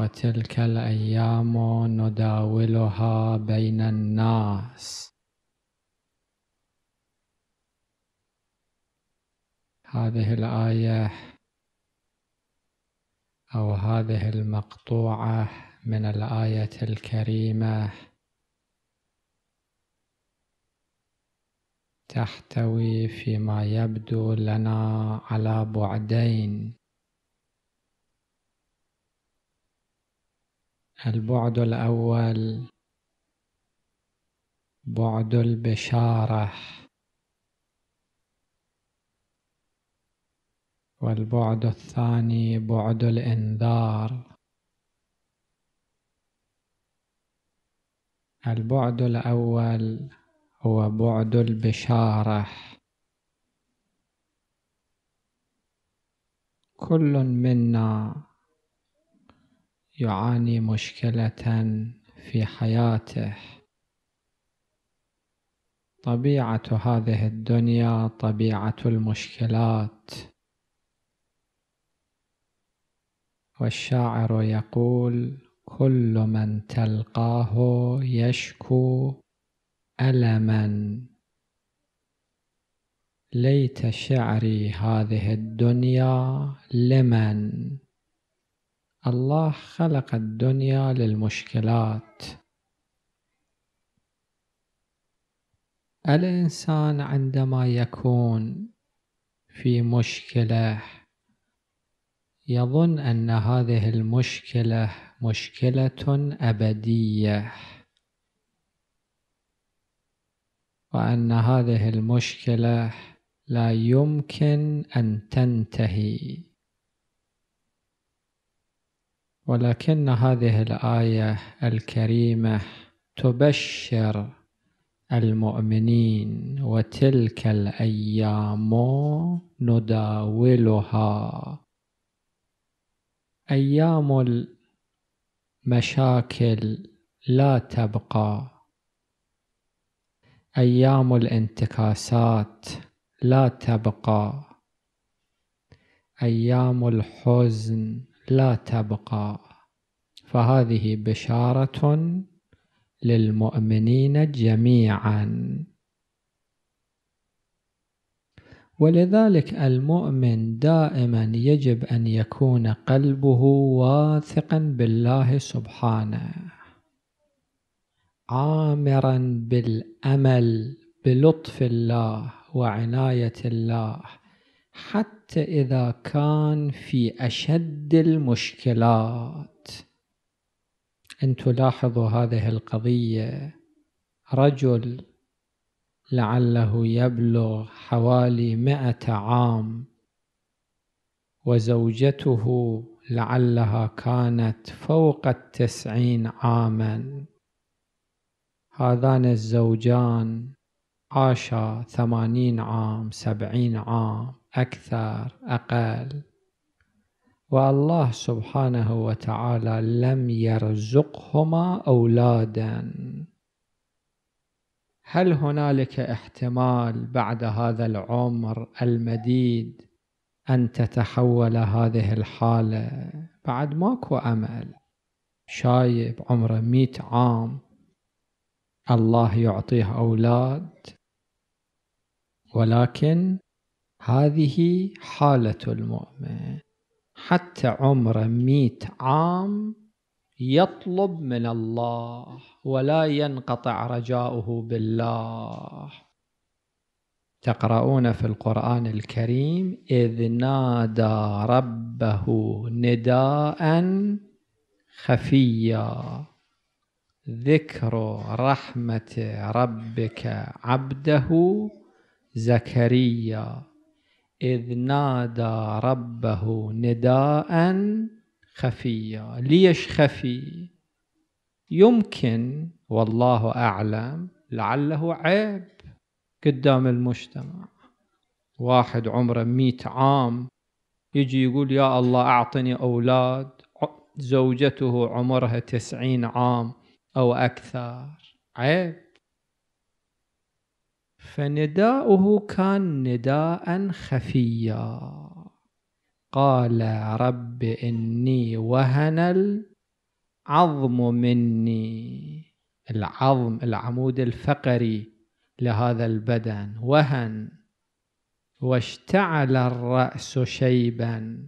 وتلك الأيام نداولها بين الناس هذه الآية أو هذه المقطوعة من الآية الكريمة تحتوي فيما يبدو لنا على بعدين البعد الأول بعد البشارة والبعد الثاني بعد الإنذار البعد الأول هو بعد البشارة كل منا يعاني مشكلة في حياته طبيعة هذه الدنيا طبيعة المشكلات والشاعر يقول كل من تلقاه يشكو ألما ليت شعري هذه الدنيا لمن الله خلق الدنيا للمشكلات الإنسان عندما يكون في مشكلة يظن أن هذه المشكلة مشكلة أبدية وأن هذه المشكلة لا يمكن أن تنتهي ولكن هذه الايه الكريمه تبشر المؤمنين وتلك الايام نداولها ايام المشاكل لا تبقى ايام الانتكاسات لا تبقى ايام الحزن لا تبقى فهذه بشارة للمؤمنين جميعا ولذلك المؤمن دائما يجب أن يكون قلبه واثقا بالله سبحانه عامرا بالأمل بلطف الله وعناية الله حتى إذا كان في أشد المشكلات أن تلاحظوا هذه القضية رجل لعله يبلغ حوالي مائة عام وزوجته لعلها كانت فوق التسعين عاما هذان الزوجان عاشا ثمانين عام سبعين عام أكثر أقل والله سبحانه وتعالى لم يرزقهما أولادا هل هنالك احتمال بعد هذا العمر المديد أن تتحول هذه الحالة بعد ماكو أمل شايب عمره مئة عام الله يعطيه أولاد ولكن هذه حالة المؤمن حتى عمره مئة عام يطلب من الله ولا ينقطع رجاؤه بالله تقرؤون في القرآن الكريم إذ نادى ربه نداء خفيا ذكر رحمة ربك عبده زكريا إذ نادى ربه نداء خفيا ليش خفي يمكن والله أعلم لعله عيب قدام المجتمع واحد عمره مئة عام يجي يقول يا الله أعطني أولاد زوجته عمرها تسعين عام أو أكثر عيب فنداؤه كان نداء خفيا قال رب إني وهن العظم مني العظم العمود الفقري لهذا البدن وهن واشتعل الرأس شيبا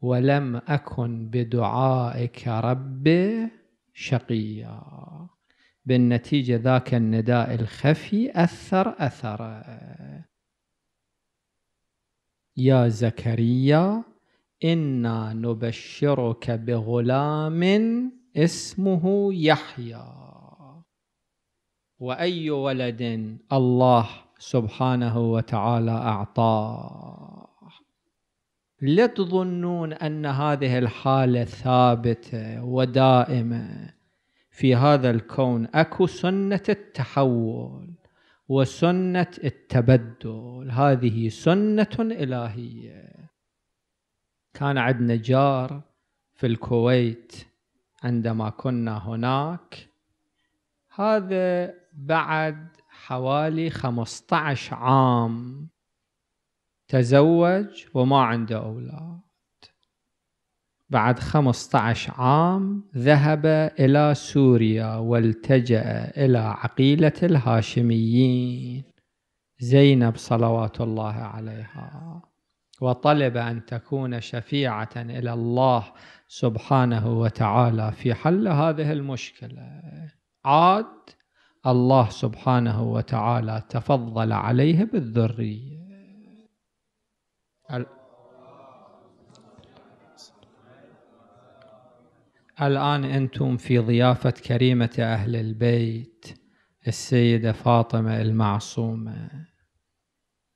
ولم أكن بدعائك رب شقيا بالنتيجة ذاك النداء الخفي أثر أثر يا زكريا إنا نبشرك بغلام اسمه يحيى وأي ولد الله سبحانه وتعالى أعطاه لا تظنون أن هذه الحالة ثابتة ودائمة في هذا الكون اكو سنه التحول وسنه التبدل هذه سنه الهيه كان عندنا جار في الكويت عندما كنا هناك هذا بعد حوالي 15 عام تزوج وما عنده أولاد بعد 15 عام ذهب إلى سوريا والتجأ إلى عقيلة الهاشميين زينب صلوات الله عليها وطلب أن تكون شفيعة إلى الله سبحانه وتعالى في حل هذه المشكلة عاد الله سبحانه وتعالى تفضل عليه بالذرية الآن أنتم في ضيافة كريمة أهل البيت السيدة فاطمة المعصومة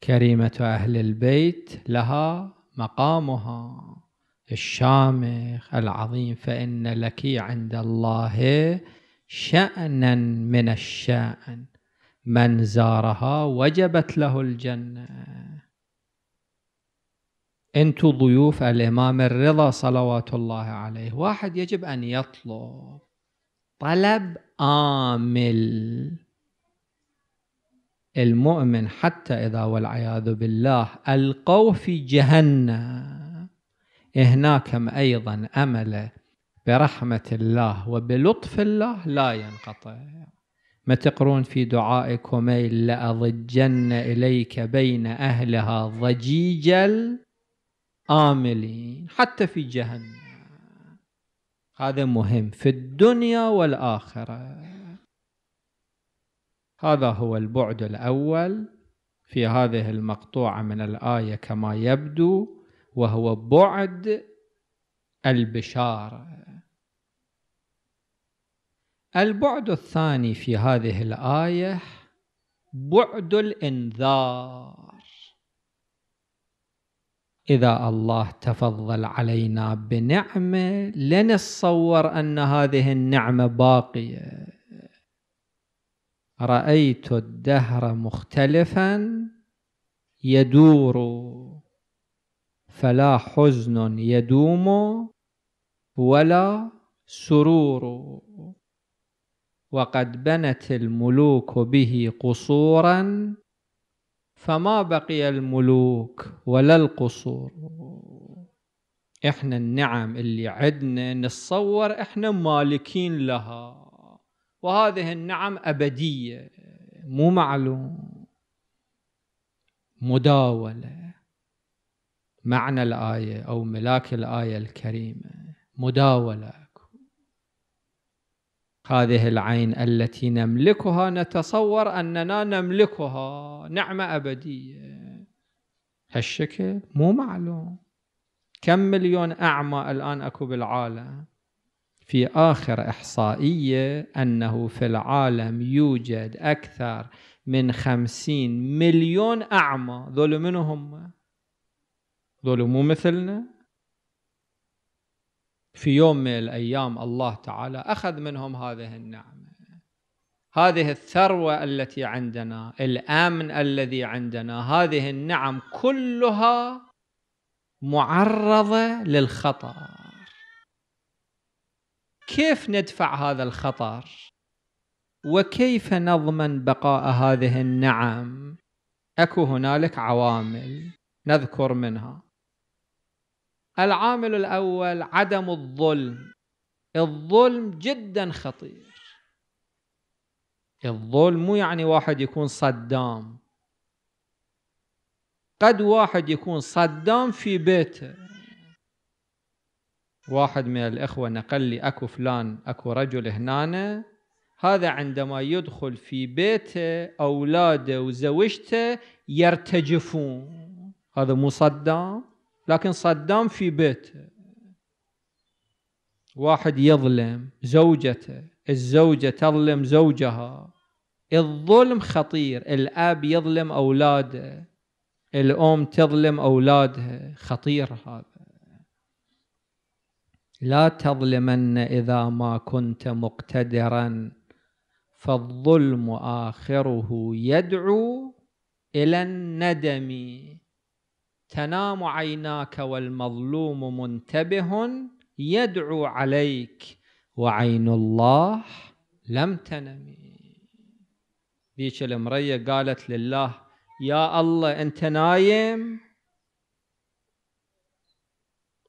كريمة أهل البيت لها مقامها الشامخ العظيم فإن لك عند الله شأنا من الشأن من زارها وجبت له الجنة أنتم ضيوف الإمام الرضا صلوات الله عليه واحد يجب أن يطلب طلب آمل المؤمن حتى إذا والعياذ بالله ألقوه في جهنم هناكم أيضا أمله برحمة الله وبلطف الله لا ينقطع ما تقرون في دعائكم كميل لأضجن إليك بين أهلها ضجيج آملين حتى في جهنم هذا مهم في الدنيا والآخرة هذا هو البعد الأول في هذه المقطوعة من الآية كما يبدو وهو بعد البشارة البعد الثاني في هذه الآية بعد الإنذار إذا الله تفضل علينا بنعمة لنتصور أن هذه النعمة باقية رأيت الدهر مختلفا يدور فلا حزن يدوم ولا سرور وقد بنت الملوك به قصورا فما بقي الملوك ولا القصور احنا النعم اللي عدنا نتصور احنا مالكين لها وهذه النعم أبدية مو معلوم مداولة معنى الآية أو ملاك الآية الكريمة مداولة هذه العين التي نملكها نتصور أننا نملكها نعمة أبدية هالشكل مو معلوم كم مليون أعمى الآن أكو بالعالم في آخر إحصائية أنه في العالم يوجد أكثر من خمسين مليون أعمى ذول منو هم ذول مو مثلنا في يوم من الأيام الله تعالى أخذ منهم هذه النعمة هذه الثروة التي عندنا الأمن الذي عندنا هذه النعم كلها معرضة للخطر كيف ندفع هذا الخطر وكيف نضمن بقاء هذه النعم اكو هنالك عوامل نذكر منها العامل الأول عدم الظلم الظلم جدا خطير الظلم مو يعني واحد يكون صدام قد واحد يكون صدام في بيته واحد من الإخوة نقل لي أكو فلان أكو رجل هنا هذا عندما يدخل في بيته أولاده وزوجته يرتجفون هذا مو صدام لكن صدام في بيته واحد يظلم زوجته الزوجة تظلم زوجها الظلم خطير الأب يظلم أولاده الأم تظلم أولادها خطير هذا لا تظلمن إذا ما كنت مقتدرا فالظلم آخره يدعو إلى الندم تنام عيناك والمظلوم منتبه يدعو عليك وعين الله لم تنم ذيك المرية قالت لله يا الله أنت نايم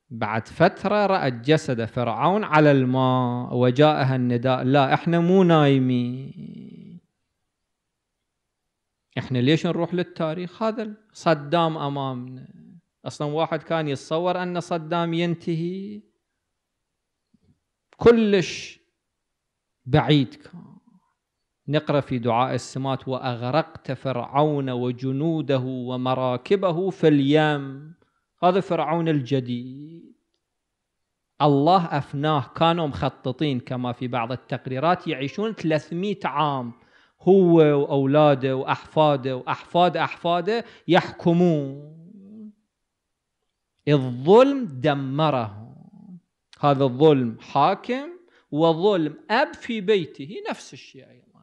بعد فترة رأت جسد فرعون على الماء وجاءها النداء لا احنا مو نايمين احنا ليش نروح للتاريخ هذا صدام أمامنا اصلا واحد كان يتصور ان صدام ينتهي كلش بعيد كان نقرا في دعاء السمات واغرقت فرعون وجنوده ومراكبه في اليم هذا فرعون الجديد الله افناه كانوا مخططين كما في بعض التقريرات يعيشون 300 عام هو واولاده واحفاده واحفاد احفاده يحكمون الظلم دمره هذا الظلم حاكم وظلم أب في بيته نفس الشيء أيضا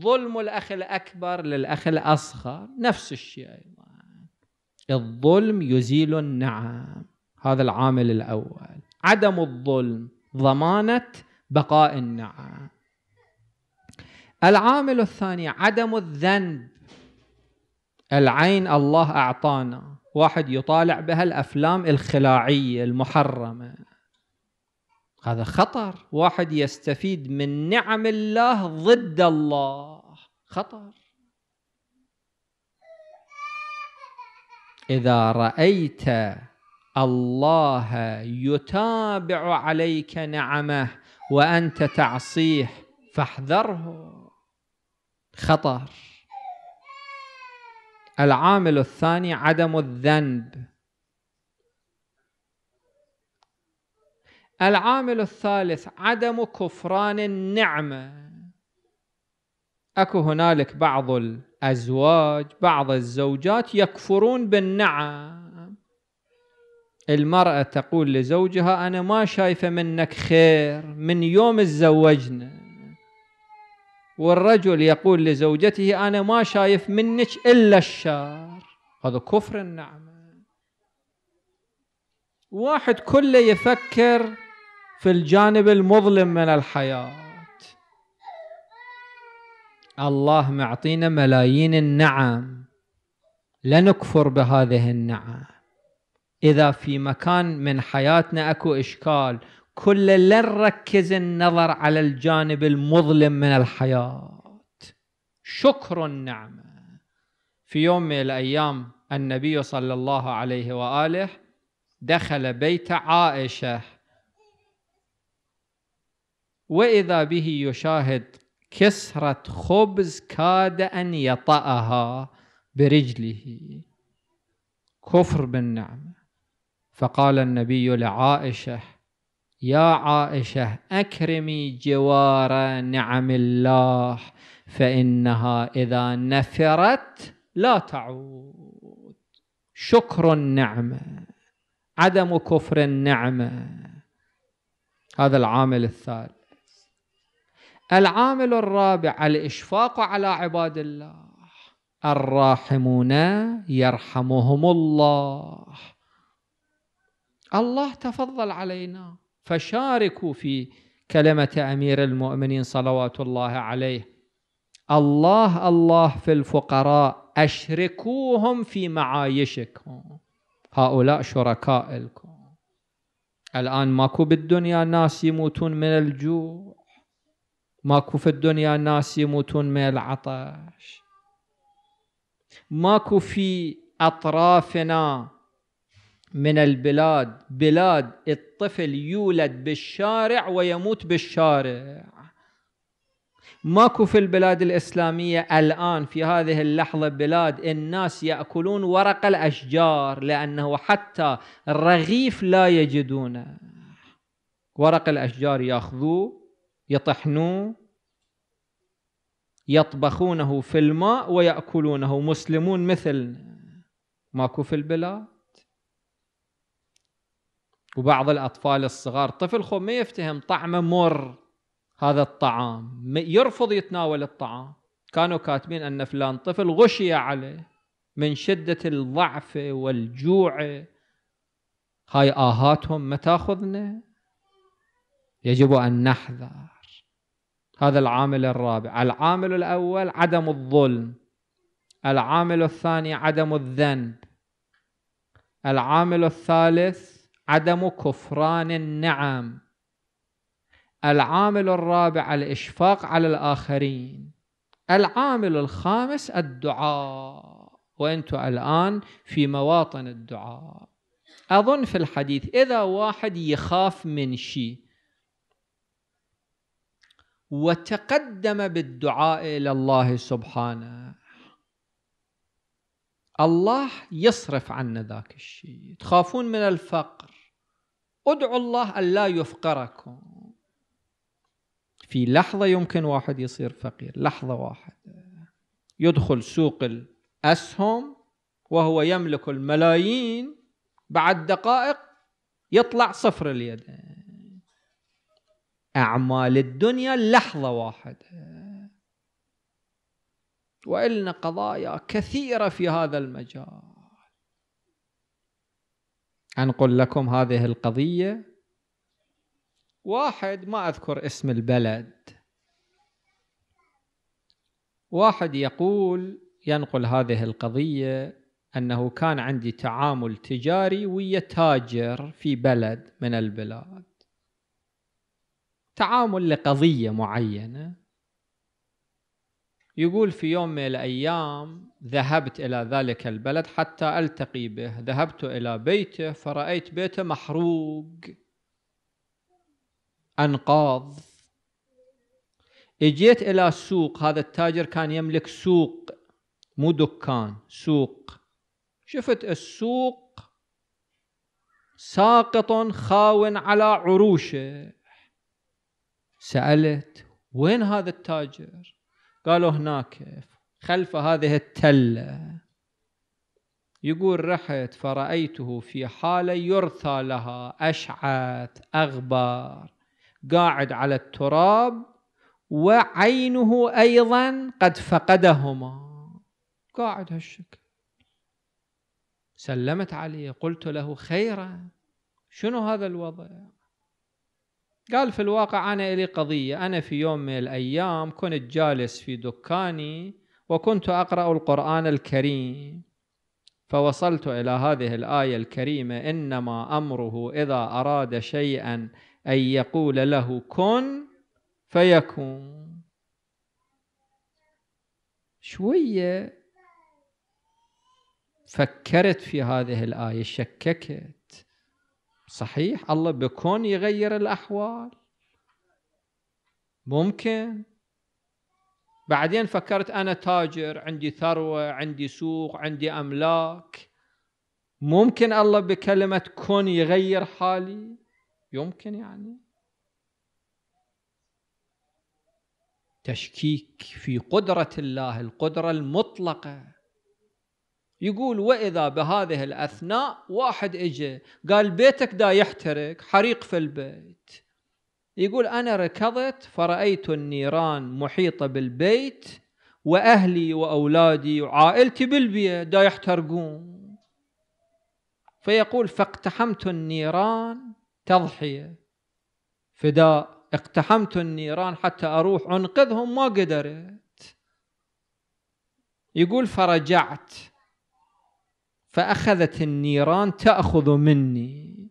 ظلم الأخ الأكبر للأخ الأصغر نفس الشيء أيضا الظلم يزيل النعم هذا العامل الأول عدم الظلم ضمانة بقاء النعم العامل الثاني عدم الذنب العين الله أعطانا واحد يطالع بها الأفلام الخلاعية المحرمة هذا خطر واحد يستفيد من نعم الله ضد الله خطر إذا رأيت الله يتابع عليك نعمه وأنت تعصيه فاحذره خطر العامل الثاني عدم الذنب العامل الثالث عدم كفران النعمة أكو هنالك بعض الأزواج بعض الزوجات يكفرون بالنعم المرأة تقول لزوجها أنا ما شايفة منك خير من يوم تزوجنا والرجل يقول لزوجته أنا ما شايف منك إلا الشر هذا كفر النعمة واحد كله يفكر في الجانب المظلم من الحياة الله معطينا ملايين النعم لا نكفر بهذه النعم إذا في مكان من حياتنا أكو إشكال كل لا نركز النظر على الجانب المظلم من الحياة شكر النعمة في يوم من الأيام النبي صلى الله عليه وآله دخل بيت عائشة وإذا به يشاهد كسرة خبز كاد أن يطأها برجله كفر بالنعمة فقال النبي لعائشة يا عائشة أكرمي جوار نعم الله فإنها إذا نفرت لا تعود شكر النعمة عدم كفر النعمة هذا العامل الثالث العامل الرابع الإشفاق على عباد الله الراحمون يرحمهم الله الله تفضل علينا فشاركوا في كلمة أمير المؤمنين صلوات الله عليه الله الله في الفقراء أشركوهم في معايشكم هؤلاء شركاء لكم الآن ماكو بالدنيا ناس يموتون من الجوع ماكو في الدنيا ناس يموتون من العطش ماكو في أطرافنا من البلاد بلاد الطفل يولد بالشارع ويموت بالشارع ماكو في البلاد الإسلامية الآن في هذه اللحظة بلاد الناس يأكلون ورق الأشجار لأنه حتى الرغيف لا يجدونه ورق الأشجار يأخذوه يطحنوه يطبخونه في الماء ويأكلونه مسلمون مثل ماكو في البلاد وبعض الأطفال الصغار طفل خو ما يفتهم طعمه مر هذا الطعام يرفض يتناول الطعام كانوا كاتبين أن فلان طفل غشي عليه من شدة الضعف والجوع هاي آهاتهم ما تأخذنا يجب أن نحذر هذا العامل الرابع العامل الأول عدم الظلم العامل الثاني عدم الذنب العامل الثالث عدم كفران النعم العامل الرابع الإشفاق على الآخرين العامل الخامس الدعاء وأنتم الآن في مواطن الدعاء أظن في الحديث إذا واحد يخاف من شيء وتقدم بالدعاء إلى الله سبحانه الله يصرف عنا ذاك الشيء تخافون من الفقر ادعوا الله ألا يفقركم في لحظة يمكن واحد يصير فقير لحظة واحدة يدخل سوق الأسهم وهو يملك الملايين بعد دقائق يطلع صفر اليدين أعمال الدنيا لحظة واحدة وإلنا قضايا كثيرة في هذا المجال أنقل لكم هذه القضية واحد ما أذكر اسم البلد واحد يقول ينقل هذه القضية أنه كان عندي تعامل تجاري ويا تاجر في بلد من البلاد تعامل لقضية معينة يقول في يوم من الأيام ذهبت إلى ذلك البلد حتى ألتقي به ذهبت إلى بيته فرأيت بيته محروق أنقاض اجيت إلى سوق هذا التاجر كان يملك سوق مو دكان سوق شفت السوق ساقط خاون على عروشه سألت وين هذا التاجر قالوا هناك خلف هذه التله يقول رحت فرأيته في حالة يرثى لها أشعث أغبار قاعد على التراب وعينه أيضا قد فقدهما قاعد هالشكل سلمت عليه قلت له خيرا شنو هذا الوضع قال في الواقع أنا لي قضية أنا في يوم من الأيام كنت جالس في دكاني وكنت أقرأ القرآن الكريم فوصلت إلى هذه الآية الكريمة إنما أمره إذا أراد شيئا أن يقول له كن فيكون شوية فكرت في هذه الآية شككت صحيح الله بكون يغير الأحوال ممكن بعدين فكرت أنا تاجر عندي ثروة عندي سوق عندي أملاك ممكن الله بكلمة كون يغير حالي يمكن يعني تشكيك في قدرة الله القدرة المطلقة يقول واذا بهذه الاثناء واحد اجى قال بيتك دا يحترق حريق في البيت يقول انا ركضت فرايت النيران محيطه بالبيت واهلي واولادي وعائلتي بالبيت دا يحترقون فيقول فاقتحمت النيران تضحيه فداء اقتحمت النيران حتى اروح انقذهم ما قدرت يقول فرجعت فأخذت النيران تأخذ مني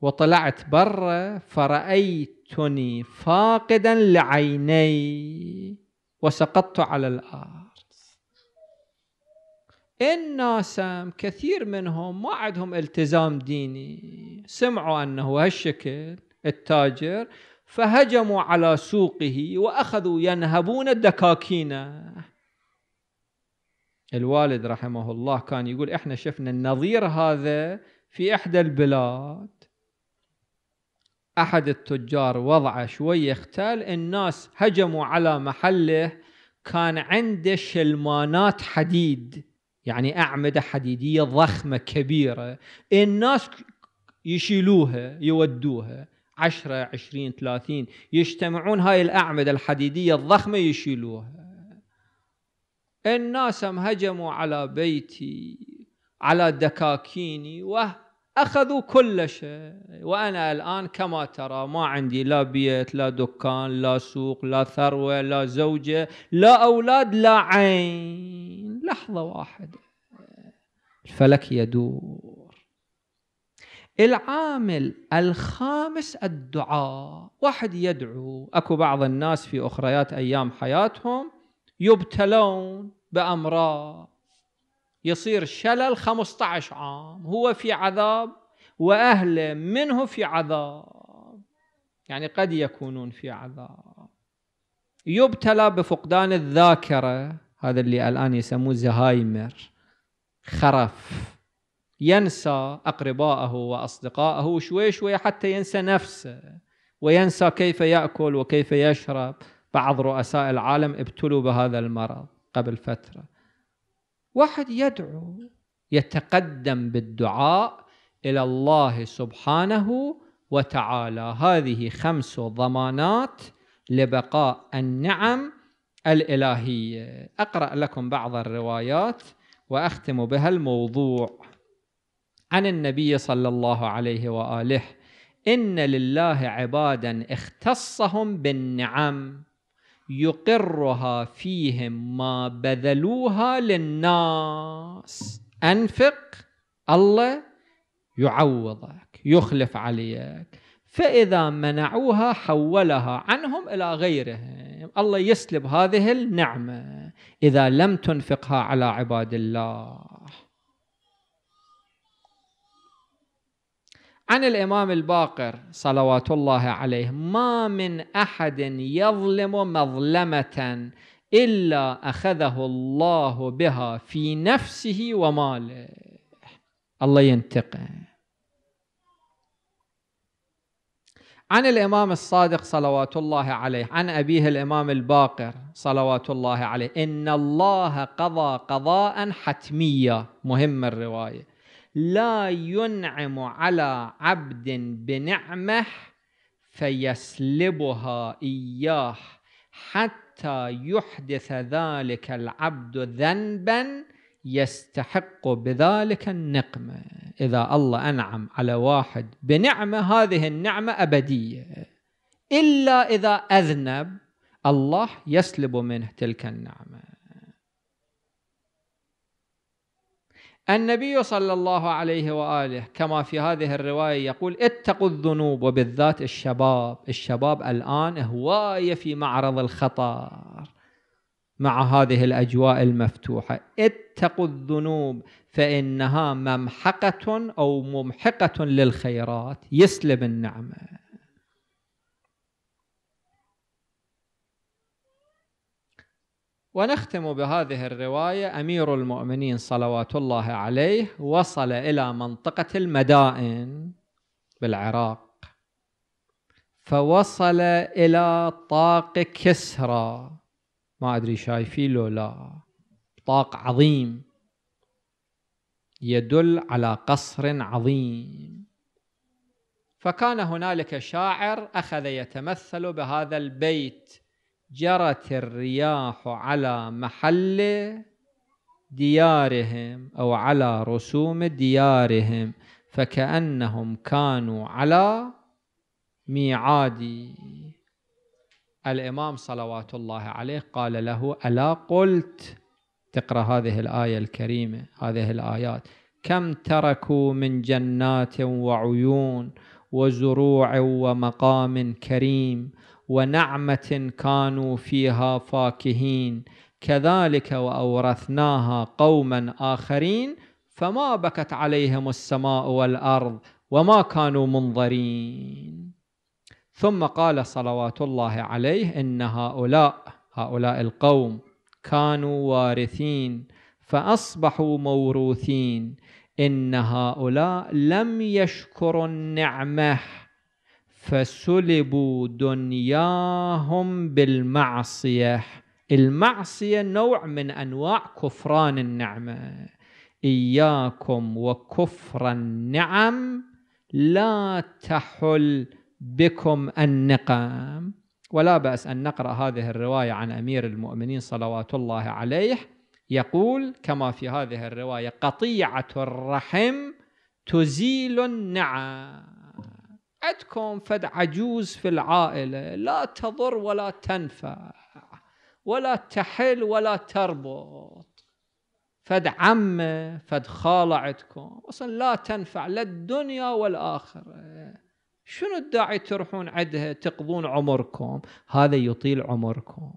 وطلعت برا فرأيتني فاقدا لعيني وسقطت على الأرض الناس كثير منهم ما عندهم التزام ديني سمعوا أنه هالشكل التاجر فهجموا على سوقه وأخذوا ينهبون الدكاكينه الوالد رحمه الله كان يقول احنا شفنا النظير هذا في احدى البلاد احد التجار وضعه شويه اختل الناس هجموا على محله كان عنده شلمانات حديد يعني اعمده حديديه ضخمه كبيره الناس يشيلوها يودوها 10 20 30 يجتمعون هاي الاعمده الحديديه الضخمه يشيلوها الناس هجموا على بيتي على دكاكيني وأخذوا كل شيء وأنا الآن كما ترى ما عندي لا بيت لا دكان لا سوق لا ثروة لا زوجة لا أولاد لا عين لحظة واحدة الفلك يدور العامل الخامس الدعاء واحد يدعو أكو بعض الناس في أخريات أيام حياتهم يبتلون بأمراض يصير شلل 15 عام هو في عذاب وأهله منه في عذاب يعني قد يكونون في عذاب يبتلى بفقدان الذاكرة هذا اللي الآن يسموه زهايمر خرف ينسى أقرباءه وأصدقائه شوي شوي حتى ينسى نفسه وينسى كيف يأكل وكيف يشرب بعض رؤساء العالم ابتلوا بهذا المرض قبل فترة واحد يدعو يتقدم بالدعاء إلى الله سبحانه وتعالى هذه خمس ضمانات لبقاء النعم الإلهية أقرأ لكم بعض الروايات وأختم بها الموضوع عن النبي صلى الله عليه وآله إن لله عبادا اختصهم بالنعم يقرها فيهم ما بذلوها للناس أنفق الله يعوضك يخلف عليك فإذا منعوها حولها عنهم إلى غيرهم الله يسلب هذه النعمة إذا لم تنفقها على عباد الله عن الإمام الباقر صلوات الله عليه ما من أحد يظلم مظلمة إلا أخذه الله بها في نفسه وماله الله ينتقم عن الإمام الصادق صلوات الله عليه عن أبيه الإمام الباقر صلوات الله عليه إن الله قضى قضاء حتمية مهم الرواية لا ينعم على عبد بنعمه فيسلبها اياه حتى يحدث ذلك العبد ذنبا يستحق بذلك النقمه اذا الله انعم على واحد بنعمه هذه النعمه ابديه الا اذا اذنب الله يسلب منه تلك النعمه النبي صلى الله عليه واله كما في هذه الروايه يقول اتقوا الذنوب وبالذات الشباب، الشباب الان هوايه في معرض الخطر مع هذه الاجواء المفتوحه، اتقوا الذنوب فانها ممحقه او ممحقه للخيرات، يسلب النعمه. ونختم بهذه الروايه امير المؤمنين صلوات الله عليه وصل الى منطقه المدائن بالعراق فوصل الى طاق كسرى ما ادري شايفينه لو لا طاق عظيم يدل على قصر عظيم فكان هنالك شاعر اخذ يتمثل بهذا البيت جرت الرياح على محل ديارهم أو على رسوم ديارهم فكأنهم كانوا على ميعاد الإمام صلوات الله عليه قال له ألا قلت تقرأ هذه الآية الكريمة هذه الآيات كم تركوا من جنات وعيون وزروع ومقام كريم ونعمه كانوا فيها فاكهين كذلك واورثناها قوما اخرين فما بكت عليهم السماء والارض وما كانوا منظرين ثم قال صلوات الله عليه ان هؤلاء هؤلاء القوم كانوا وارثين فاصبحوا موروثين ان هؤلاء لم يشكروا النعمه فسلبوا دنياهم بالمعصية المعصية نوع من أنواع كفران النعمة إياكم وكفر النعم لا تحل بكم النقم ولا بأس أن نقرأ هذه الرواية عن أمير المؤمنين صلوات الله عليه يقول كما في هذه الرواية قطيعة الرحم تزيل النعم عندكم فد عجوز في العائلة لا تضر ولا تنفع ولا تحل ولا تربط فد عمه فد خاله عندكم اصلا لا تنفع لا الدنيا والاخره شنو الداعي تروحون عندها تقضون عمركم هذا يطيل عمركم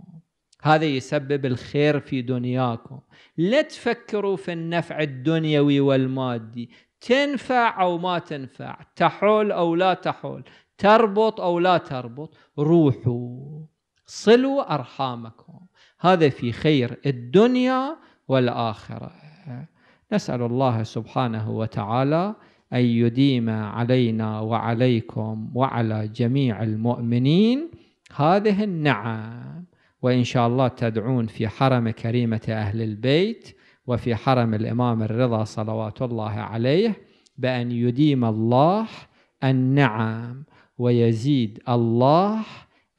هذا يسبب الخير في دنياكم لا تفكروا في النفع الدنيوي والمادي تنفع أو ما تنفع تحول أو لا تحول تربط أو لا تربط روحوا صلوا أرحامكم هذا في خير الدنيا والآخرة نسأل الله سبحانه وتعالى أن يديم علينا وعليكم وعلى جميع المؤمنين هذه النعم وإن شاء الله تدعون في حرم كريمة أهل البيت وفي حرم الإمام الرضا صلوات الله عليه بأن يديم الله النعم ويزيد الله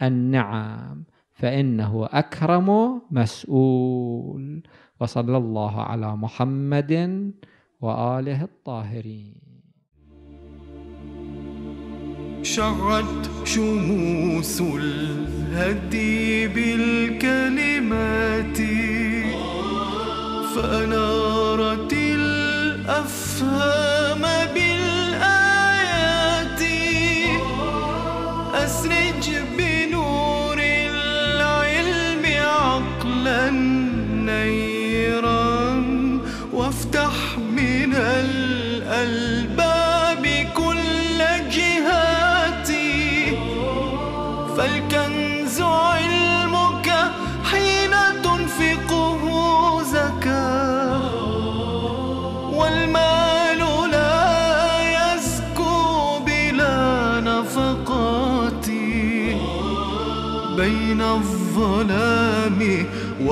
النعم فإنه أكرم مسؤول وصلى الله على محمد وآله الطاهرين شعت شموس الهدي بالكلمات فأنارت الأفهام بالآيات أسرع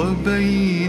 我悲。